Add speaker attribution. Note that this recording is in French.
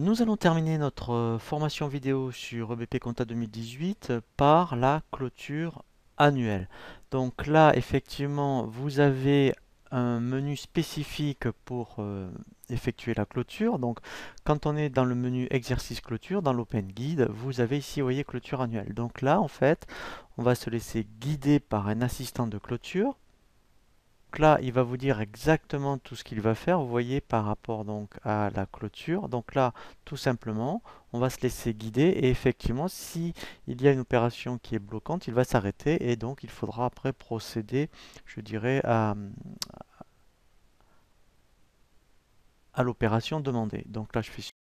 Speaker 1: Nous allons terminer notre euh, formation vidéo sur EBP Compta 2018 par la clôture annuelle. Donc là, effectivement, vous avez un menu spécifique pour euh, effectuer la clôture. Donc quand on est dans le menu exercice clôture, dans l'open guide, vous avez ici, vous voyez, clôture annuelle. Donc là, en fait, on va se laisser guider par un assistant de clôture là, il va vous dire exactement tout ce qu'il va faire, vous voyez, par rapport donc à la clôture. Donc là, tout simplement, on va se laisser guider et effectivement, si il y a une opération qui est bloquante, il va s'arrêter et donc il faudra après procéder, je dirais, à, à l'opération demandée. Donc
Speaker 2: là, je fais